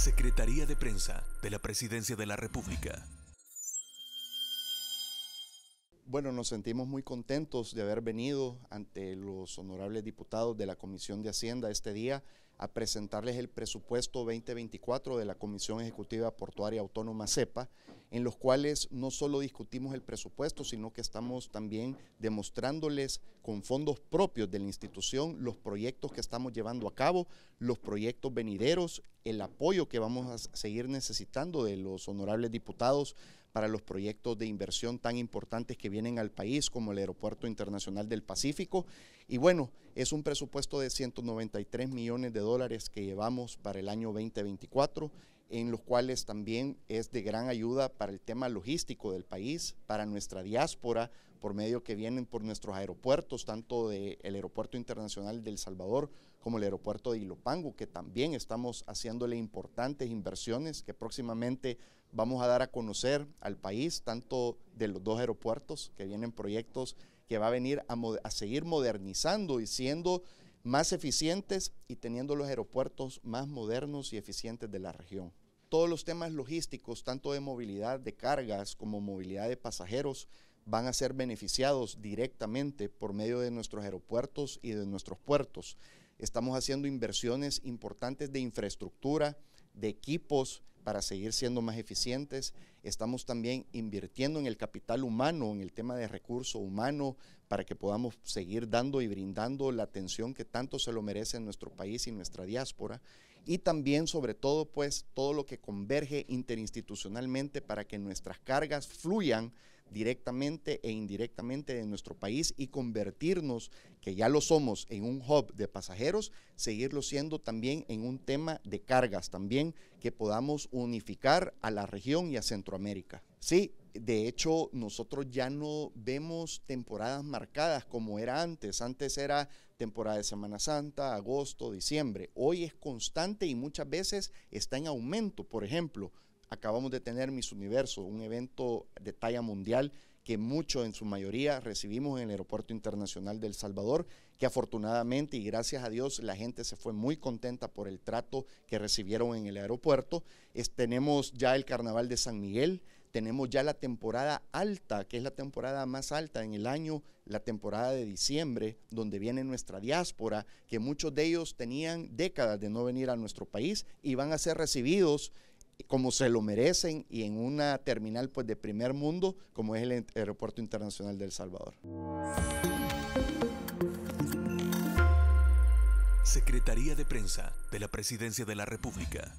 Secretaría de Prensa de la Presidencia de la República. Bueno, nos sentimos muy contentos de haber venido ante los honorables diputados de la Comisión de Hacienda este día a presentarles el presupuesto 2024 de la Comisión Ejecutiva Portuaria Autónoma CEPA, en los cuales no solo discutimos el presupuesto, sino que estamos también demostrándoles con fondos propios de la institución los proyectos que estamos llevando a cabo, los proyectos venideros, el apoyo que vamos a seguir necesitando de los honorables diputados para los proyectos de inversión tan importantes que vienen al país, como el Aeropuerto Internacional del Pacífico. Y bueno, es un presupuesto de 193 millones de dólares que llevamos para el año 2024 en los cuales también es de gran ayuda para el tema logístico del país, para nuestra diáspora, por medio que vienen por nuestros aeropuertos, tanto del Aeropuerto Internacional del Salvador como el Aeropuerto de Ilopango, que también estamos haciéndole importantes inversiones que próximamente vamos a dar a conocer al país, tanto de los dos aeropuertos, que vienen proyectos que va a venir a seguir modernizando y siendo más eficientes y teniendo los aeropuertos más modernos y eficientes de la región todos los temas logísticos, tanto de movilidad de cargas como movilidad de pasajeros, van a ser beneficiados directamente por medio de nuestros aeropuertos y de nuestros puertos. Estamos haciendo inversiones importantes de infraestructura, de equipos para seguir siendo más eficientes. Estamos también invirtiendo en el capital humano, en el tema de recurso humano, para que podamos seguir dando y brindando la atención que tanto se lo merece en nuestro país y nuestra diáspora y también sobre todo pues todo lo que converge interinstitucionalmente para que nuestras cargas fluyan directamente e indirectamente de nuestro país y convertirnos, que ya lo somos, en un hub de pasajeros, seguirlo siendo también en un tema de cargas, también que podamos unificar a la región y a Centroamérica. Sí, de hecho, nosotros ya no vemos temporadas marcadas como era antes. Antes era temporada de Semana Santa, agosto, diciembre. Hoy es constante y muchas veces está en aumento. Por ejemplo, acabamos de tener Miss Universo, un evento de talla mundial que mucho en su mayoría recibimos en el Aeropuerto Internacional del Salvador, que afortunadamente y gracias a Dios la gente se fue muy contenta por el trato que recibieron en el aeropuerto. tenemos ya el Carnaval de San Miguel, tenemos ya la temporada alta, que es la temporada más alta en el año, la temporada de diciembre, donde viene nuestra diáspora, que muchos de ellos tenían décadas de no venir a nuestro país y van a ser recibidos como se lo merecen y en una terminal pues de primer mundo como es el Aeropuerto Internacional del Salvador. Secretaría de Prensa de la Presidencia de la República.